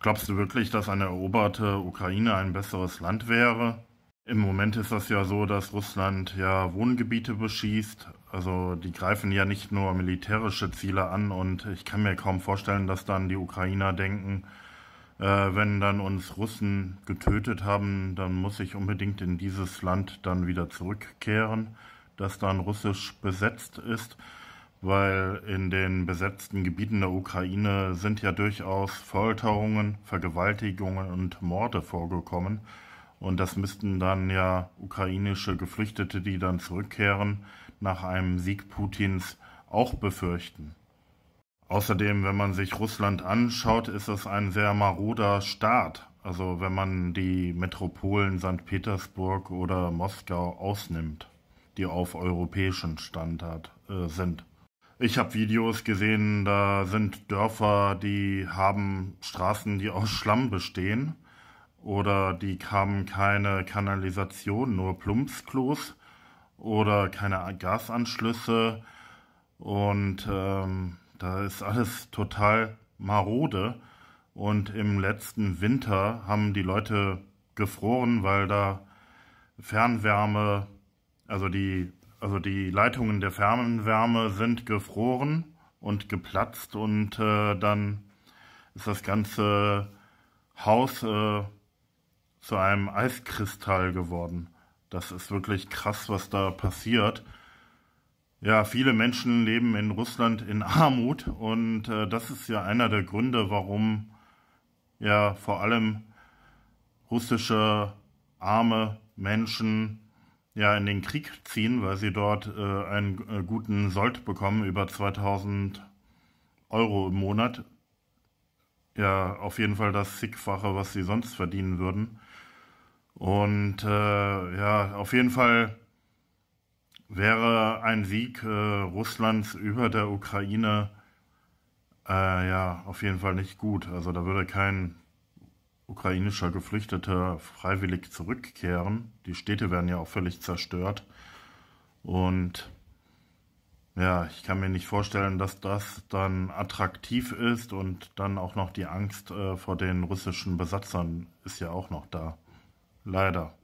Glaubst du wirklich, dass eine eroberte Ukraine ein besseres Land wäre? Im Moment ist das ja so, dass Russland ja Wohngebiete beschießt. Also die greifen ja nicht nur militärische Ziele an und ich kann mir kaum vorstellen, dass dann die Ukrainer denken, äh, wenn dann uns Russen getötet haben, dann muss ich unbedingt in dieses Land dann wieder zurückkehren, das dann russisch besetzt ist weil in den besetzten Gebieten der Ukraine sind ja durchaus Folterungen, Vergewaltigungen und Morde vorgekommen. Und das müssten dann ja ukrainische Geflüchtete, die dann zurückkehren, nach einem Sieg Putins auch befürchten. Außerdem, wenn man sich Russland anschaut, ist es ein sehr maroder Staat. Also wenn man die Metropolen St. Petersburg oder Moskau ausnimmt, die auf europäischen Standard äh, sind. Ich habe Videos gesehen, da sind Dörfer, die haben Straßen, die aus Schlamm bestehen. Oder die haben keine Kanalisation, nur Plumpsklos. Oder keine Gasanschlüsse. Und ähm, da ist alles total marode. Und im letzten Winter haben die Leute gefroren, weil da Fernwärme, also die also die Leitungen der Fernwärme sind gefroren und geplatzt und äh, dann ist das ganze Haus äh, zu einem Eiskristall geworden. Das ist wirklich krass, was da passiert. Ja, viele Menschen leben in Russland in Armut und äh, das ist ja einer der Gründe, warum ja vor allem russische arme Menschen ja, in den Krieg ziehen, weil sie dort äh, einen äh, guten Sold bekommen, über 2000 Euro im Monat. Ja, auf jeden Fall das zigfache, was sie sonst verdienen würden. Und äh, ja, auf jeden Fall wäre ein Sieg äh, Russlands über der Ukraine äh, ja auf jeden Fall nicht gut. Also da würde kein ukrainischer Geflüchteter freiwillig zurückkehren. Die Städte werden ja auch völlig zerstört. Und ja, ich kann mir nicht vorstellen, dass das dann attraktiv ist und dann auch noch die Angst äh, vor den russischen Besatzern ist ja auch noch da. Leider.